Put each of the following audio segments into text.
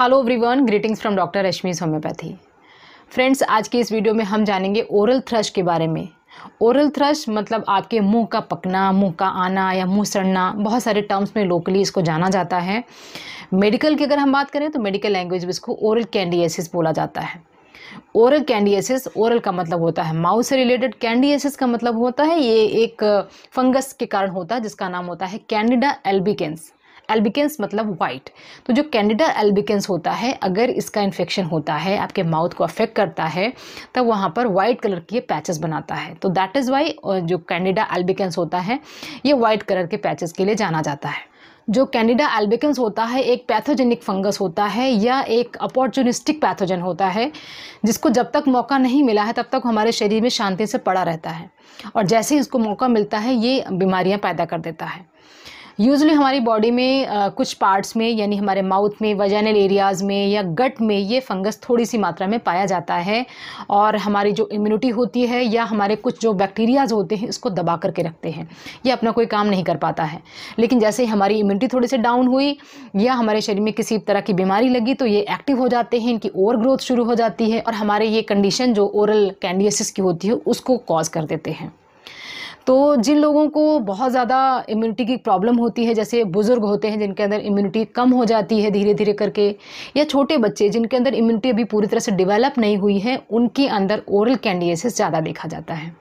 hello everyone greetings from doctor Rashmi's homeopathy friends आज की इस वीडियो में हम जानेंगे ओरल थ्रश के बारे में ओरल थ्रश मतलब आपके मुंह का पकना मुंह का आना या मुंह सड़ना बहुत सारे टर्म्स में लोकली इसको जाना जाता है मेडिकल की अगर हम बात करें तो मेडिकल लैंग्वेज में इसको ओरल कैंडियसिस बोला जाता है ओरल कैंडियसिस ओरल का मतलब होता है माउथ से रिलेटेड कैंडियसिस का मतलब होता है ये एक फंगस के कारण होता है जिसका नाम होता है कैंडिडा एल्बिकेंस एल्बिकेंस मतलब वाइट तो जो कैंडिडा एल्बिकेंस होता है अगर इसका इन्फेक्शन होता है आपके माउथ को अफेक्ट करता है तब वहाँ पर वाइट कलर के पैचेस बनाता है तो दैट इज़ वाई जो कैंडिडा एल्बिकेंस होता है ये वाइट कलर के पैचेस के लिए जाना जाता है जो कैंडिडा एल्बिकेंस होता है एक पैथोजेनिक फंगस होता है या एक अपॉर्चुनिस्टिक पैथोजन होता है जिसको जब तक मौका नहीं मिला है तब तक हमारे शरीर में शांति से पड़ा रहता है और जैसे ही इसको मौका मिलता है ये बीमारियां पैदा कर देता है यूजली हमारी बॉडी में आ, कुछ पार्ट्स में यानी हमारे माउथ में वजैनल एरियाज़ में या गट में ये फंगस थोड़ी सी मात्रा में पाया जाता है और हमारी जो इम्यूनिटी होती है या हमारे कुछ जो बैक्टीरियाज़ होते हैं उसको दबा करके रखते हैं ये अपना कोई काम नहीं कर पाता है लेकिन जैसे हमारी इम्यूनिटी थोड़ी सी डाउन हुई या हमारे शरीर में किसी तरह की बीमारी लगी तो ये एक्टिव हो जाते हैं इनकी ओवर ग्रोथ शुरू हो जाती है और हमारे ये कंडीशन जो ओरल कैंडियसिस की होती है उसको कॉज कर देते हैं तो जिन लोगों को बहुत ज़्यादा इम्यूनिटी की प्रॉब्लम होती है जैसे बुज़ुर्ग होते हैं जिनके अंदर इम्यूनिटी कम हो जाती है धीरे धीरे करके या छोटे बच्चे जिनके अंदर इम्यूनिटी अभी पूरी तरह से डिवेलप नहीं हुई है उनके अंदर ओरल कैंडिडेसिस ज़्यादा देखा जाता है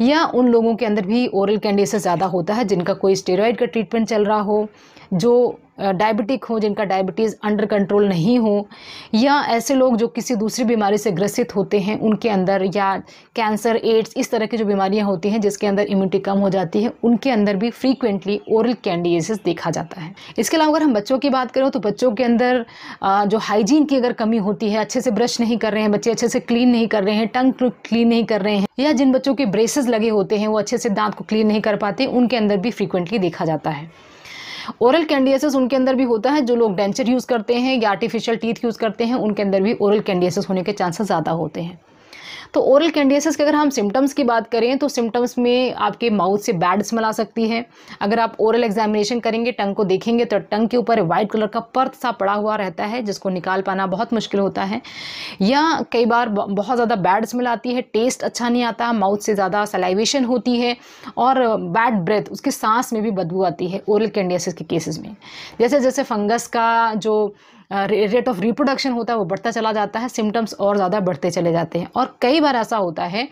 या उन लोगों के अंदर भी ओरल कैंडिडेसिस ज़्यादा होता है जिनका कोई स्टेरॉयड का ट्रीटमेंट चल रहा हो जो डायबिटिक हों जिनका डायबिटीज़ अंडर कंट्रोल नहीं हो या ऐसे लोग जो किसी दूसरी बीमारी से ग्रसित होते हैं उनके अंदर या कैंसर एड्स इस तरह की जो बीमारियां होती हैं जिसके अंदर इम्यूनिटी कम हो जाती है उनके अंदर भी फ्रीक्वेंटली ओरल कैंडिडेसिस देखा जाता है इसके अलावा अगर हम बच्चों की बात करें तो बच्चों के अंदर जो हाइजीन की अगर कमी होती है अच्छे से ब्रश नहीं कर रहे हैं बच्चे अच्छे से क्लीन नहीं कर रहे हैं टंग क्लीन नहीं कर रहे हैं या जिन बच्चों के ब्रेसेस लगे होते हैं वो अच्छे से दांत को क्लीन नहीं कर पाते उनके अंदर भी फ्रीक्वेंटली देखा जाता है ओरल कैंडियसिस उनके अंदर भी होता है जो लोग डेंचर यूज़ करते हैं या आर्टिफिशियल टीथ यूज़ करते हैं उनके अंदर भी ओरल कैंडियसिस होने के चांसेस ज़्यादा होते हैं तो ओरल कैंडियसिस के अगर हम सिम्टम्स की बात करें तो सिम्टम्स में आपके माउथ से बैड स्मेल आ सकती है अगर आप ओरल एग्जामिनेशन करेंगे टंग को देखेंगे तो टंग के ऊपर वाइट कलर का पर्त सा पड़ा हुआ रहता है जिसको निकाल पाना बहुत मुश्किल होता है या कई बार बहुत ज़्यादा बैड स्मेल आती है टेस्ट अच्छा नहीं आता माउथ से ज़्यादा सलाइवेशन होती है और बैड ब्रेथ उसकी सांस में भी बदबू आती है ओरल कैंडियसिस के केसेस में जैसे जैसे फंगस का जो रेट ऑफ रिप्रोडक्शन होता है वो बढ़ता चला जाता है सिम्टम्स और ज़्यादा बढ़ते चले जाते हैं और कई बार ऐसा होता है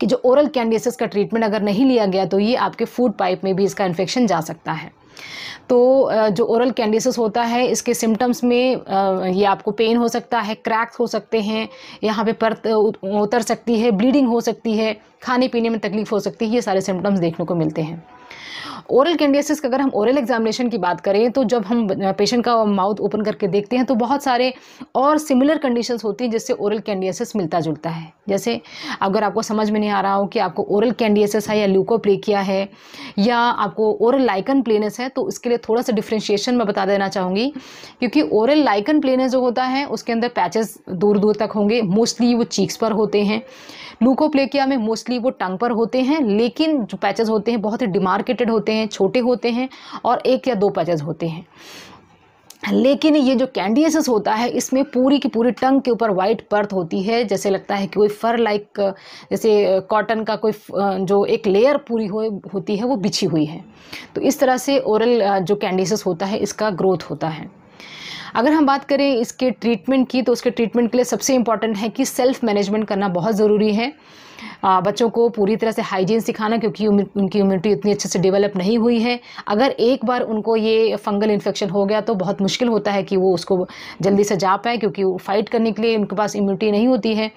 कि जो ओरल कैंडिसिस का ट्रीटमेंट अगर नहीं लिया गया तो ये आपके फूड पाइप में भी इसका इन्फेक्शन जा सकता है तो जो ओरल कैंडिसिस होता है इसके सिम्टम्स में ये आपको पेन हो सकता है क्रैक्स हो सकते हैं यहाँ पे परत उतर सकती है ब्लीडिंग हो सकती है खाने पीने में तकलीफ़ हो सकती है ये सारे सिम्टम्स देखने को मिलते हैं ओरल कैंडिडियासिस अगर हम ओरल एग्जामिनेशन की बात करें तो जब हम पेशेंट का माउथ ओपन करके देखते हैं तो बहुत सारे और सिमिलर कंडीशंस होती हैं जिससे ओरल कैंडियसिस मिलता जुलता है जैसे अगर आपको समझ में नहीं आ रहा हो कि आपको ओरल कैंडियसिस है या ल्यूकोप्लेकिया है या आपको ओरल लाइकन प्लेनस है तो उसके लिए थोड़ा सा डिफ्रेंशिएशन मैं बता देना चाहूँगी क्योंकि ओरल लाइकन प्लेनस जो होता है उसके अंदर पैचेस दूर दूर तक होंगे मोस्टली वो चीक्स पर होते हैं ल्यूकोप्लेकिया में मोस्टली वो टंग पर होते हैं लेकिन जो पैचेस होते हैं बहुत ही डिमार्केटेड हेड होते हैं छोटे होते हैं और एक या दो पैचेज होते हैं लेकिन ये जो कैंडियसिस होता है इसमें पूरी की पूरी टंग के ऊपर वाइट पर्थ होती है जैसे लगता है कि कोई फर लाइक जैसे कॉटन का कोई जो एक लेयर पूरी हो होती है वो बिछी हुई है तो इस तरह से ओरल जो कैंडियसिस होता है इसका ग्रोथ होता है अगर हम बात करें इसके ट्रीटमेंट की तो उसके ट्रीटमेंट के लिए सबसे इम्पॉर्टेंट है कि सेल्फ मैनेजमेंट करना बहुत ज़रूरी है बच्चों को पूरी तरह से हाइजीन सिखाना क्योंकि उनकी इम्यूनिटी इतनी अच्छे से डेवलप नहीं हुई है अगर एक बार उनको ये फंगल इन्फेक्शन हो गया तो बहुत मुश्किल होता है कि वो उसको जल्दी से जा पाए क्योंकि वो फाइट करने के लिए उनके पास इम्यूनिटी नहीं होती है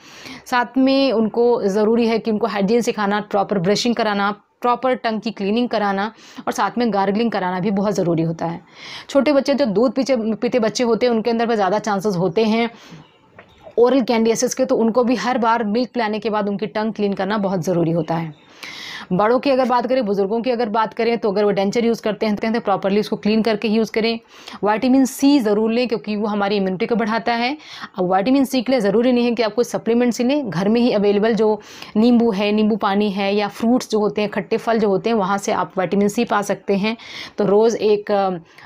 साथ में उनको ज़रूरी है कि उनको हाइजीन सिखाना प्रॉपर ब्रशिंग कराना प्रॉपर टंग की क्लीनिंग कराना और साथ में गार्गलिंग कराना भी बहुत ज़रूरी होता है छोटे बच्चे जो दूध पीछे पीते बच्चे होते हैं उनके अंदर पर ज़्यादा चांसेस होते हैं ओरल कैंडियसिस के तो उनको भी हर बार मिल्क पिलाने के बाद उनकी टंग क्लीन करना बहुत ज़रूरी होता है बड़ों की अगर बात करें बुज़ुर्गों की अगर बात करें तो अगर वो डेंचर यूज़ करते हैं तो प्रॉपरली उसको क्लीन करके यूज़ करें वाइटामिन सी ज़रूर लें क्योंकि वो हमारी इम्यूनिटी को बढ़ाता है अब वाइटामिन सी के लिए ज़रूरी नहीं है कि आपको सप्लीमेंट्स ही लें घर में ही अवेलेबल जो नींबू है नींबू पानी है या फ्रूट्स जो होते हैं खट्टे फल जो होते हैं वहाँ से आप वाइटामिन सी पा सकते हैं तो रोज़ एक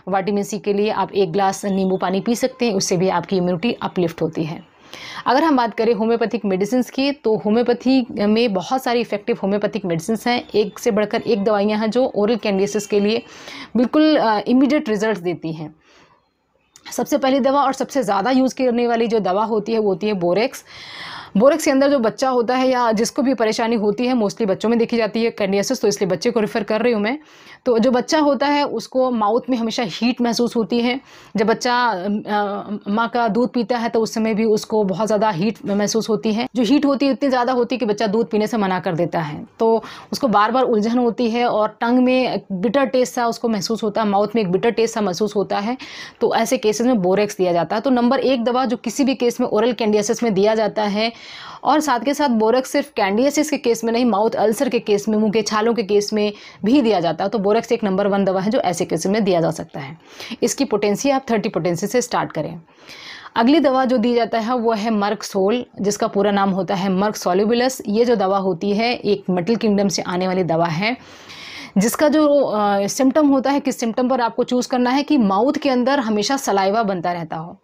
वाइटामिन सी के लिए आप एक ग्लास नींबू पानी पी सकते हैं उससे भी आपकी इम्यूनिटी अपलिफ्ट होती है अगर हम बात करें होम्योपैथिक मेडिसिन की तो होम्योपैथी में बहुत सारी इफेक्टिव होम्योपैथिक मेडिसिन हैं एक से बढ़कर एक दवाइयाँ हैं जो ओरल कैंडिसिस के लिए बिल्कुल इमिडिएट रिजल्ट देती हैं सबसे पहली दवा और सबसे ज़्यादा यूज़ करने वाली जो दवा होती है वो होती है बोरेक्स बोरक्स के अंदर जो बच्चा होता है या जिसको भी परेशानी होती है मोस्टली बच्चों में देखी जाती है कैंडियसिस तो इसलिए बच्चे को रेफ़र कर रही हूँ मैं तो जो बच्चा होता है उसको माउथ में हमेशा हीट महसूस होती है जब बच्चा माँ का दूध पीता है तो उस समय भी उसको बहुत ज़्यादा हीट महसूस होती है जो हीट होती है इतनी ज़्यादा होती है कि बच्चा दूध पीने से मना कर देता है तो उसको बार बार उलझन होती है और टंग में बिटर टेस्ट सा उसको महसूस होता है माउथ में एक बिटर टेस्ट सा महसूस होता है तो ऐसे केसेस में बोरेक्स दिया जाता है तो नंबर एक दवा जो किसी भी केस में ओरल कैंडियासिस में दिया जाता है और साथ के साथ बोरक्स सिर्फ कैंडियसिस के केस में नहीं माउथ अल्सर के केस में मुंह के छालों के केस में भी दिया जाता है तो बोरक्स एक नंबर वन दवा है जो ऐसे केस में दिया जा सकता है इसकी पोटेंसी आप थर्टी पोटेंसी से स्टार्ट करें अगली दवा जो दी जाता है वो है सोल जिसका पूरा नाम होता है मर्क सोल्यूबुलस ये जो दवा होती है एक मेटल किंगडम से आने वाली दवा है जिसका जो सिम्टम होता है किस सिम्टम पर आपको चूज़ करना है कि माउथ के अंदर हमेशा सलाइवा बनता रहता हो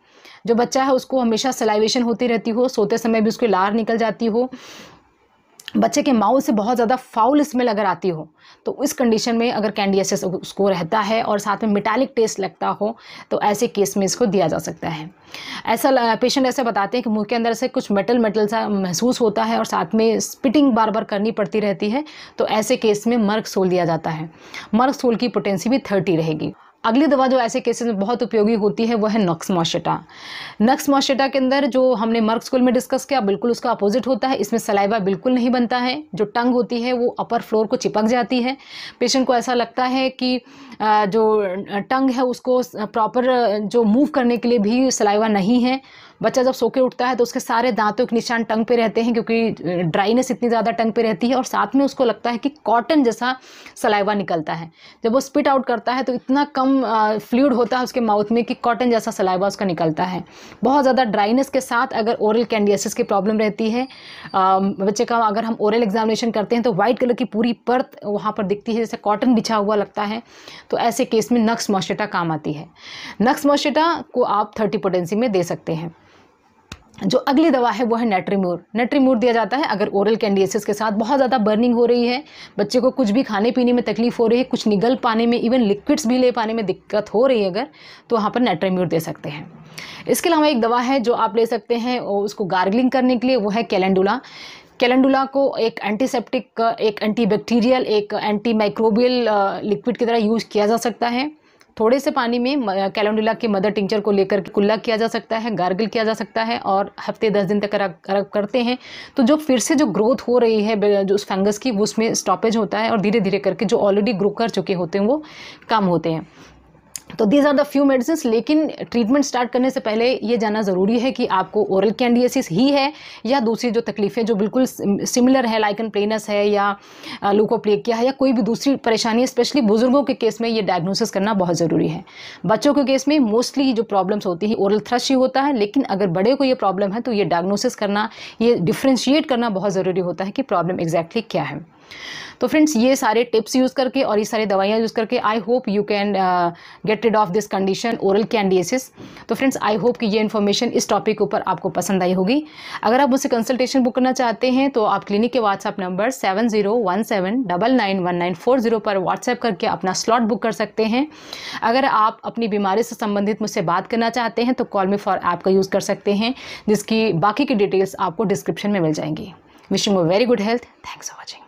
जो बच्चा है उसको हमेशा सलाइवेशन होती रहती हो सोते समय भी उसकी लार निकल जाती हो बच्चे के माउथ से बहुत ज़्यादा फाउल स्मेल अगर आती हो तो इस कंडीशन में अगर कैंडियसिस उसको रहता है और साथ में मिटालिक टेस्ट लगता हो तो ऐसे केस में इसको दिया जा सकता है ऐसा पेशेंट ऐसा बताते हैं कि मुंह के अंदर से कुछ मेटल मेटल सा महसूस होता है और साथ में स्पिटिंग बार बार करनी पड़ती रहती है तो ऐसे केस में मर्ग सोल दिया जाता है मर्ग सोल की पोटेंसी भी थर्टी रहेगी अगली दवा जो ऐसे केसेस में बहुत उपयोगी होती है वो है नक्स मॉशेटा नक्स मॉशेटा के अंदर जो हमने मर्क स्कूल में डिस्कस किया बिल्कुल उसका अपोजिट होता है इसमें सलाइवा बिल्कुल नहीं बनता है जो टंग होती है वो अपर फ्लोर को चिपक जाती है पेशेंट को ऐसा लगता है कि जो टंग है उसको प्रॉपर जो मूव करने के लिए भी सलाइवा नहीं है बच्चा जब सो के उठता है तो उसके सारे दांतों के निशान टंग पे रहते हैं क्योंकि ड्राइनेस इतनी ज़्यादा टंग पे रहती है और साथ में उसको लगता है कि कॉटन जैसा सलाइवा निकलता है जब वो स्पिट आउट करता है तो इतना कम फ्लूड होता है उसके माउथ में कि कॉटन जैसा सलाइवा उसका निकलता है बहुत ज़्यादा ड्राइनेस के साथ अगर ओरल कैंडियसिस की प्रॉब्लम रहती है बच्चे का अगर हम ओरल एग्जामिनेशन करते हैं तो वाइट कलर की पूरी परत वहाँ पर दिखती है जैसे कॉटन बिछा हुआ लगता है तो ऐसे केस में नक्स मोशेटा काम आती है नक्स मोशेटा को आप थर्टी पोटेंसी में दे सकते हैं जो अगली दवा है वो है नेट्रीमोर नेट्रीमोर दिया जाता है अगर ओरल कैंडियसिस के साथ बहुत ज़्यादा बर्निंग हो रही है बच्चे को कुछ भी खाने पीने में तकलीफ हो रही है कुछ निगल पाने में इवन लिक्विड्स भी ले पाने में दिक्कत हो रही है अगर तो वहाँ पर नेट्रीमोर दे सकते हैं इसके अलावा एक दवा है जो आप ले सकते हैं और उसको गार्गलिंग करने के लिए वो है कैलेंडुला कैलेंडुला को एक एंटीसेप्टिक एक एंटीबैक्टीरियल एक एंटी माइक्रोबियल लिक्विड की तरह यूज़ किया जा सकता है थोड़े से पानी में कैलेंडुला के मदर टिंचर को लेकर कुल्ला किया जा सकता है गार्गल किया जा सकता है और हफ्ते दस दिन तक अगर करते हैं तो जो फिर से जो ग्रोथ हो रही है जो उस फंगस की उसमें स्टॉपेज होता है और धीरे धीरे करके जो ऑलरेडी ग्रो कर चुके होते हैं वो कम होते हैं तो these are the few medicine लेकिन ट्रीटमेंट स्टार्ट करने से पहले ये जानना ज़रूरी है कि आपको ओरल कैंडियसिस ही है या दूसरी जो तकलीफ़ें जो बिल्कुल सिमिलर है लाइकन प्लेनस है या लूकोप्लेकिया है या कोई भी दूसरी परेशानी स्पेशली बुज़ुर्गों के केस में ये डायग्नोसिस करना बहुत ज़रूरी है बच्चों के केस में मोस्टली जो प्रॉब्लम्स होती है ओरल थ्रश ही होता है लेकिन अगर बड़े को ये प्रॉब्लम है तो ये डायग्नोसिस करना ये डिफ्रेंशिएट करना बहुत ज़रूरी होता है कि प्रॉब्लम एग्जैक्टली क्या है तो फ्रेंड्स ये सारे टिप्स यूज़ करके और ये सारी दवाइयाँ यूज़ करके I hope you can get rid of this condition oral candidiasis तो फ्रेंड्स आई होप कि ये इन्फॉर्मेशन इस टॉपिक के ऊपर आपको पसंद आई होगी अगर आप मुझसे कंसल्टेशन बुक करना चाहते हैं तो आप क्लिनिक के WhatsApp number seven zero one seven double nine one nine four zero पर व्हाट्सएप करके अपना स्लॉट बुक कर सकते हैं अगर आप अपनी बीमारी से संबंधित मुझसे बात करना चाहते हैं तो कॉल मी फॉर ऐप का यूज़ कर सकते हैं जिसकी बाकी की डिटेल्स आपको डिस्क्रिप्शन में मिल जाएंगी wishing you very good health thanks for watching